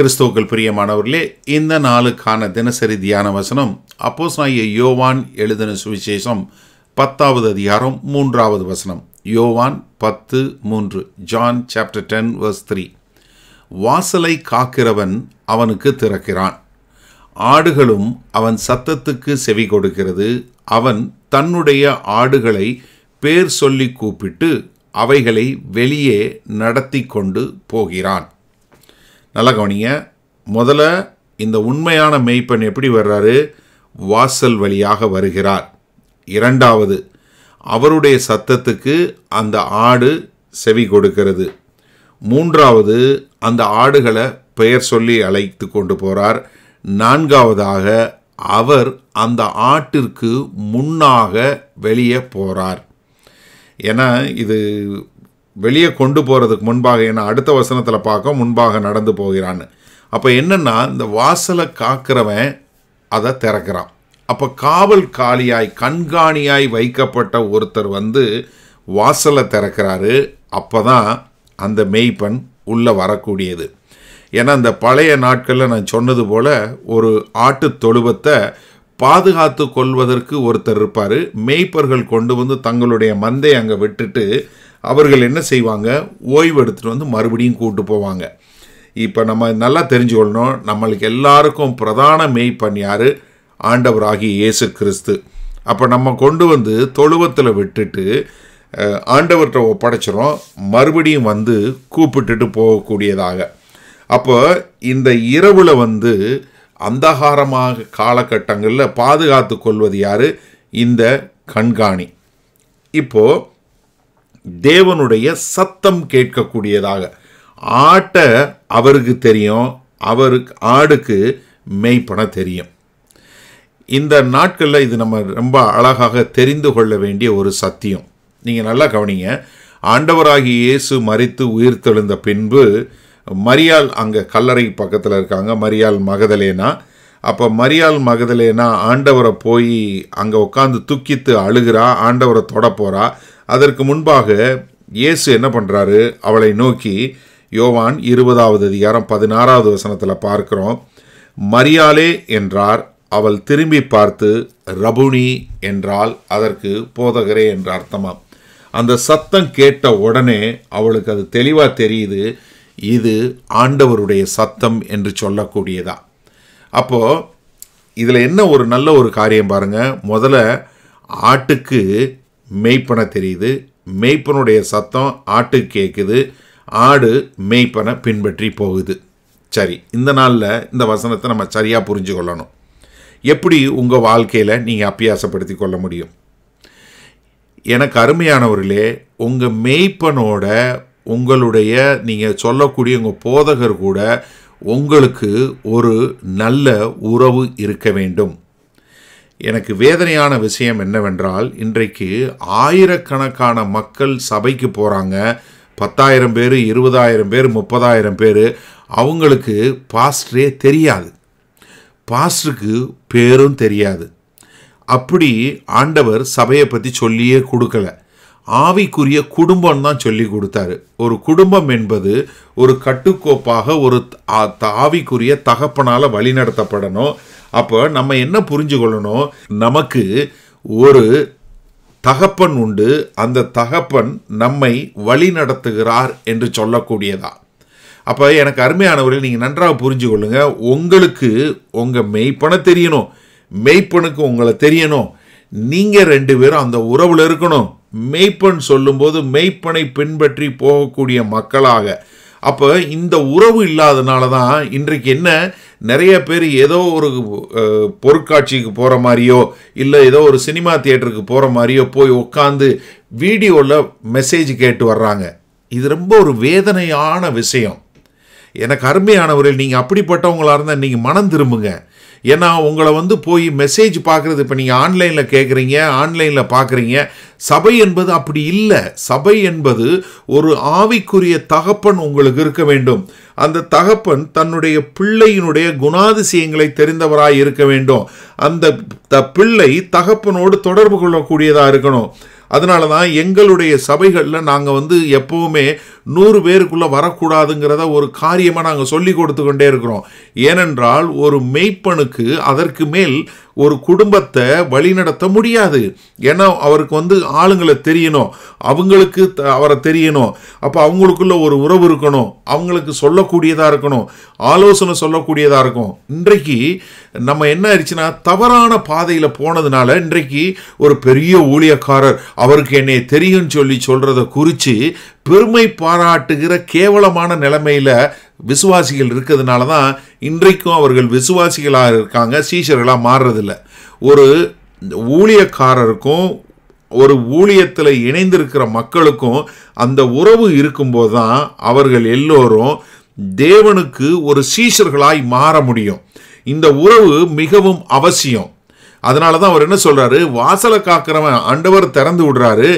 கிறிஸ்துவுக்கள் பிரியமானவர்களே இந்த நாளுக்கான தினசரி தியான வசனம் அப்போஸ் நாய யோவான் எழுதின சுவிசேஷம் பத்தாவது அதிகாரம் மூன்றாவது வசனம் யோவான் பத்து மூன்று John chapter ten verse three வாசலை காக்கிறவன் அவனுக்கு திறக்கிறான் ஆடுகளும் அவன் சத்தத்துக்கு செவி கொடுக்கிறது அவன் தன்னுடைய ஆடுகளை பேர் சொல்லி கூப்பிட்டு அவைகளை வெளியே நடத்தி கொண்டு போகிறான் நல்லா கவனிங்க முதல்ல இந்த உண்மையான மெய்ப்பெண் எப்படி வர்றாரு வாசல் வழியாக வருகிறார் இரண்டாவது அவருடைய சத்தத்துக்கு அந்த ஆடு செவி கொடுக்கிறது மூன்றாவது அந்த ஆடுகளை பெயர் சொல்லி அழைத்து கொண்டு போகிறார் நான்காவதாக அவர் அந்த ஆட்டிற்கு முன்னாக வெளியே போகிறார் ஏன்னா இது வெளியே கொண்டு போகிறதுக்கு முன்பாக ஏன்னா அடுத்த வசனத்தில் பார்க்க முன்பாக நடந்து போகிறான்னு அப்போ என்னென்னா இந்த வாசலை காக்கிறவன் அதை திறக்கிறான் அப்போ காவல் காலியாய் கண்காணியாய் வைக்கப்பட்ட ஒருத்தர் வந்து வாசலை திறக்கிறாரு அப்போ தான் அந்த மெய்ப்பெண் உள்ளே வரக்கூடியது ஏன்னா இந்த பழைய நாட்களில் நான் சொன்னது போல் ஒரு ஆட்டு தொழுவத்தை பாதுகாத்து கொள்வதற்கு ஒருத்தர் இருப்பார் மெய்ப்பர்கள் கொண்டு வந்து தங்களுடைய மந்தை அங்கே விட்டுட்டு அவர்கள் என்ன செய்வாங்க ஓய்வு எடுத்துகிட்டு வந்து மறுபடியும் கூப்பிட்டு போவாங்க இப்போ நம்ம நல்லா தெரிஞ்சுக்கொள்ளணும் நம்மளுக்கு எல்லாருக்கும் பிரதான மெய்ப்பன் யார் ஆண்டவராகி இயேசு கிறிஸ்து அப்போ நம்ம கொண்டு வந்து தொழுவத்தில் விட்டுட்டு ஆண்டவர்கிட்ட ஒப்படைச்சிரும் மறுபடியும் வந்து கூப்பிட்டுட்டு போகக்கூடியதாக அப்போ இந்த இரவில் வந்து அந்தகாரமாக காலகட்டங்களில் பாதுகாத்து கொள்வது யார் இந்த கண்காணி இப்போது தேவனுடைய சத்தம் கேட்கக்கூடியதாக ஆட்டை அவருக்கு தெரியும் அவருக்கு ஆடுக்கு மெய்ப்பன தெரியும் இந்த நாட்களில் இது நம்ம ரொம்ப அழகாக தெரிந்து கொள்ள வேண்டிய ஒரு சத்தியம் நீங்கள் நல்லா கவனிங்க ஆண்டவராகி இயேசு மறித்து உயிர்த்தெழுந்த பின்பு மரியால் அங்கே கல்லறை பக்கத்தில் இருக்காங்க மரியால் மகதலேனா அப்போ மரியால் மகதலேனா ஆண்டவரை போய் அங்கே உட்காந்து துக்கித்து அழுகிறா ஆண்டவரை தொட போகிறா அதற்கு முன்பாக இயேசு என்ன பண்ணுறாரு அவளை நோக்கி யோவான் இருபதாவது அதிகாரம் பதினாறாவது வசனத்தில் பார்க்குறோம் மரியாலே என்றார் அவள் திரும்பி பார்த்து ரபுனி என்றால் அதற்கு போதகரே என்ற அர்த்தமாம் அந்த சத்தம் கேட்ட உடனே அவளுக்கு அது தெளிவாக தெரியுது இது ஆண்டவருடைய சத்தம் என்று சொல்லக்கூடியதா அப்போது இதில் என்ன ஒரு நல்ல ஒரு காரியம் பாருங்கள் முதல்ல ஆட்டுக்கு மெய்ப்பனை தெரியுது மெய்ப்பனுடைய சத்தம் ஆட்டு கேட்குது ஆடு மெய்ப்பனை பின்பற்றி போகுது சரி இந்த நாளில் இந்த வசனத்தை நம்ம சரியாக புரிஞ்சு கொள்ளணும் எப்படி உங்கள் வாழ்க்கையில் நீங்கள் அப்பியாசப்படுத்தி கொள்ள முடியும் எனக்கு அருமையானவர்களே உங்கள் மெய்ப்பனோட உங்களுடைய நீங்கள் சொல்லக்கூடிய உங்கள் போதகர் கூட உங்களுக்கு ஒரு நல்ல உறவு இருக்க வேண்டும் எனக்கு வேதனையான விஷயம் என்னவென்றால் இன்றைக்கு ஆயிரக்கணக்கான மக்கள் சபைக்கு போகிறாங்க பத்தாயிரம் பேர் இருபதாயிரம் பேர் முப்பதாயிரம் பேர் அவங்களுக்கு பாஸ்டரே தெரியாது பாஸ்டருக்கு பேரும் தெரியாது அப்படி ஆண்டவர் சபையை பற்றி சொல்லியே கொடுக்கலை ஆவிக்குரிய குடும்பம் தான் சொல்லி கொடுத்தாரு ஒரு குடும்பம் என்பது ஒரு கட்டுக்கோப்பாக ஒரு ஆவிக்குரிய தகப்பனால் வழிநடத்தப்படணும் அப்போ நம்ம என்ன புரிஞ்சுக்கொள்ளணும் நமக்கு ஒரு தகப்பன் உண்டு அந்த தகப்பன் நம்மை வழி நடத்துகிறார் என்று சொல்லக்கூடியதா அப்போ எனக்கு அருமையானவர்கள் நீங்கள் நன்றாக புரிஞ்சு கொள்ளுங்கள் உங்களுக்கு உங்கள் மெய்ப்பனை தெரியணும் மெய்ப்பனுக்கு உங்களை தெரியணும் நீங்கள் ரெண்டு பேரும் அந்த உறவில் இருக்கணும் மெய்ப்பன் சொல்லும்போது மெய்ப்பனை பின்பற்றி போகக்கூடிய மக்களாக அப்போ இந்த உறவு இல்லாதனால தான் இன்றைக்கு என்ன நிறைய பேர் ஏதோ ஒரு பொருட்காட்சிக்கு போகிற மாதிரியோ இல்லை ஏதோ ஒரு சினிமா தியேட்டருக்கு போகிற மாதிரியோ போய் உட்காந்து வீடியோவில் மெசேஜ் கேட்டு வர்றாங்க இது ரொம்ப ஒரு வேதனையான விஷயம் எனக்கு அருமையானவர்கள் நீங்கள் அப்படிப்பட்டவங்களாக இருந்தால் நீங்கள் மனம் திரும்புங்க ஏன்னா உங்களை வந்து போய் மெசேஜ் பார்க்குறது இப்போ நீங்கள் ஆன்லைனில் கேட்குறீங்க ஆன்லைனில் பார்க்குறீங்க சபை என்பது அப்படி இல்லை சபை என்பது ஒரு ஆவிக்குரிய தகப்பன் உங்களுக்கு இருக்க வேண்டும் அந்த தகப்பன் தன்னுடைய பிள்ளையினுடைய குணாதிசயங்களை தெரிந்தவராக இருக்க வேண்டும் அந்த த பிள்ளை தகப்பனோடு தொடர்பு கொள்ளக்கூடியதாக இருக்கணும் அதனால தான் எங்களுடைய சபைகளில் நாங்கள் வந்து எப்போவுமே நூறு பேருக்குள்ளே வரக்கூடாதுங்கிறத ஒரு காரியமாக நாங்கள் சொல்லி கொடுத்து கொண்டே இருக்கிறோம் ஏனென்றால் ஒரு மெய்ப்பனுக்கு அதற்கு மேல் ஒரு குடும்பத்தை வழிநடத்த முடியாது ஏன்னா அவருக்கு வந்து ஆளுங்களை தெரியணும் அவங்களுக்கு அவரை தெரியணும் அப்போ அவங்களுக்குள்ள ஒரு உறவு இருக்கணும் அவங்களுக்கு சொல்லக்கூடியதாக இருக்கணும் ஆலோசனை சொல்லக்கூடியதாக இருக்கும் இன்றைக்கு நம்ம என்ன ஆயிடுச்சுன்னா தவறான பாதையில் போனதுனால இன்றைக்கு ஒரு பெரிய ஊழியக்காரர் அவருக்கு என்னை தெரியும்னு சொல்லி சொல்கிறத குறித்து பெருமை பாராட்டுகிற கேவலமான நிலைமையில் விசுவாசிகள் இருக்கிறதுனால தான் இன்றைக்கும் அவர்கள் விசுவாசிகளாக இருக்காங்க சீஷர்களாக மாறுறதில்ல ஒரு ஊழியக்காரருக்கும் ஒரு ஊழியத்தில் இணைந்திருக்கிற மக்களுக்கும் அந்த உறவு இருக்கும்போது தான் அவர்கள் எல்லோரும் தேவனுக்கு ஒரு சீஷர்களாய் மாற முடியும் இந்த உறவு மிகவும் அவசியம் அதனால தான் அவர் என்ன சொல்கிறாரு வாசலை காக்கிறவன் ஆண்டவர் திறந்து விடுறாரு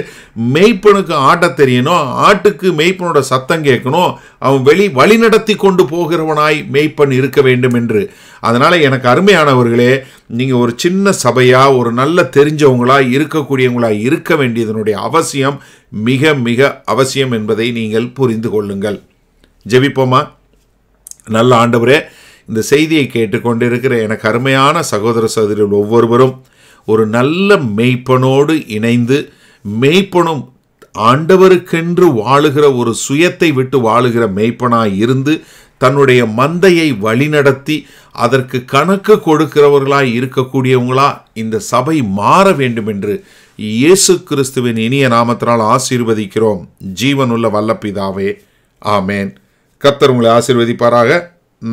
மெய்ப்பனுக்கு ஆட்ட தெரியணும் ஆட்டுக்கு மெய்ப்பனோட சத்தம் கேட்கணும் அவன் வெளி வழி நடத்தி கொண்டு போகிறவனாய் மெய்ப்பன் இருக்க வேண்டும் என்று அதனால் எனக்கு அருமையானவர்களே நீங்கள் ஒரு சின்ன சபையாக ஒரு நல்ல தெரிஞ்சவங்களாக இருக்கக்கூடியவங்களாக இருக்க வேண்டியதனுடைய அவசியம் மிக மிக அவசியம் என்பதை நீங்கள் புரிந்து கொள்ளுங்கள் ஜெபிப்போமா நல்ல ஆண்டவரே இந்த செய்தியை கேட்டுக்கொண்டிருக்கிற எனக்கு அருமையான சகோதர சகோதரிகள் ஒவ்வொருவரும் ஒரு நல்ல மெய்ப்பனோடு இணைந்து மெய்ப்பனும் ஆண்டவருக்கென்று வாழுகிற ஒரு சுயத்தை விட்டு வாழுகிற மெய்ப்பனாய் இருந்து தன்னுடைய மந்தையை வழிநடத்தி அதற்கு கணக்கு கொடுக்கிறவர்களாய் இருக்கக்கூடியவங்களா இந்த சபை மாற வேண்டும் என்று இயேசு கிறிஸ்துவின் இனிய நாமத்தினால் ஆசீர்வதிக்கிறோம் ஜீவனுள்ள வல்லப்பிதாவே ஆமேன் கத்தர் உங்களை ஆசீர்வதிப்பாராக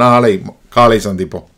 நாளை காலை சந்திப்போம்